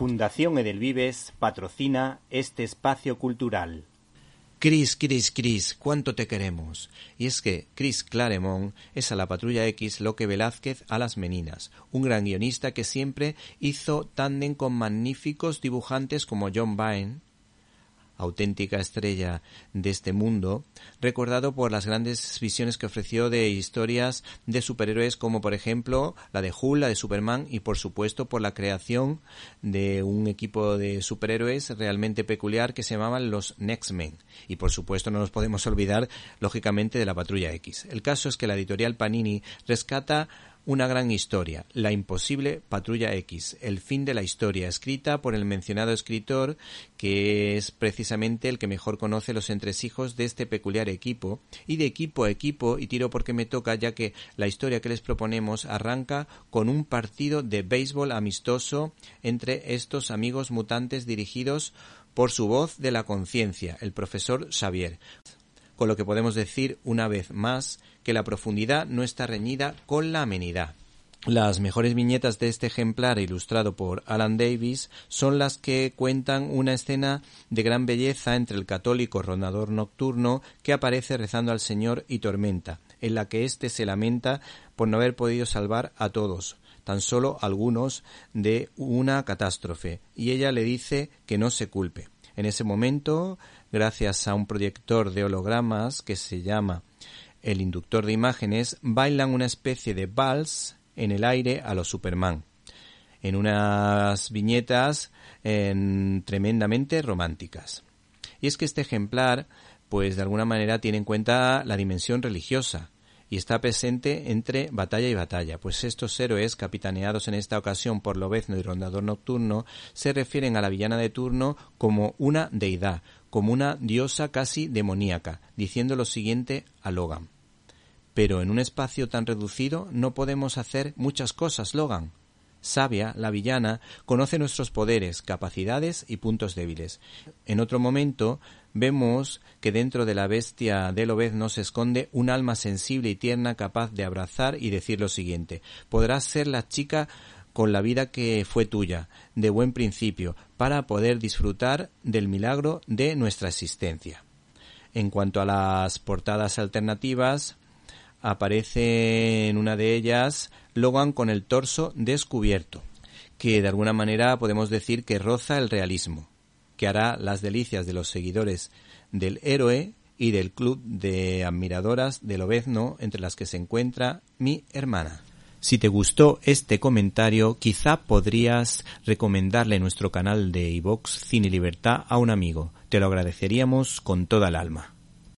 Fundación Edelvives patrocina este espacio cultural. Cris, Cris, Cris, cuánto te queremos. Y es que Chris Claremont es a la patrulla X lo Velázquez a las meninas, un gran guionista que siempre hizo tándem con magníficos dibujantes como John Byrne, auténtica estrella de este mundo, recordado por las grandes visiones que ofreció de historias de superhéroes como por ejemplo la de Hulk, la de Superman y por supuesto por la creación de un equipo de superhéroes realmente peculiar que se llamaban los Next Men y por supuesto no nos podemos olvidar lógicamente de la Patrulla X. El caso es que la editorial Panini rescata una gran historia, La imposible Patrulla X, el fin de la historia, escrita por el mencionado escritor, que es precisamente el que mejor conoce los entresijos de este peculiar equipo, y de equipo a equipo, y tiro porque me toca, ya que la historia que les proponemos arranca con un partido de béisbol amistoso entre estos amigos mutantes dirigidos por su voz de la conciencia, el profesor Xavier con lo que podemos decir una vez más que la profundidad no está reñida con la amenidad. Las mejores viñetas de este ejemplar ilustrado por Alan Davis son las que cuentan una escena de gran belleza entre el católico rondador nocturno que aparece rezando al Señor y tormenta, en la que éste se lamenta por no haber podido salvar a todos, tan solo algunos, de una catástrofe, y ella le dice que no se culpe. En ese momento, gracias a un proyector de hologramas que se llama el inductor de imágenes, bailan una especie de vals en el aire a los Superman, en unas viñetas tremendamente románticas. Y es que este ejemplar, pues de alguna manera tiene en cuenta la dimensión religiosa, y está presente entre batalla y batalla, pues estos héroes, capitaneados en esta ocasión por Lobezno y Rondador Nocturno, se refieren a la villana de turno como una deidad, como una diosa casi demoníaca, diciendo lo siguiente a Logan. Pero en un espacio tan reducido no podemos hacer muchas cosas, Logan. Sabia, la villana, conoce nuestros poderes, capacidades y puntos débiles. En otro momento vemos que dentro de la bestia de Lobez no se esconde un alma sensible y tierna capaz de abrazar y decir lo siguiente podrás ser la chica con la vida que fue tuya, de buen principio, para poder disfrutar del milagro de nuestra existencia. En cuanto a las portadas alternativas, aparece en una de ellas Logan con el torso descubierto, que de alguna manera podemos decir que roza el realismo, que hará las delicias de los seguidores del héroe y del club de admiradoras del Obezno, entre las que se encuentra mi hermana. Si te gustó este comentario, quizá podrías recomendarle nuestro canal de iVox Cine Libertad a un amigo. Te lo agradeceríamos con toda el alma.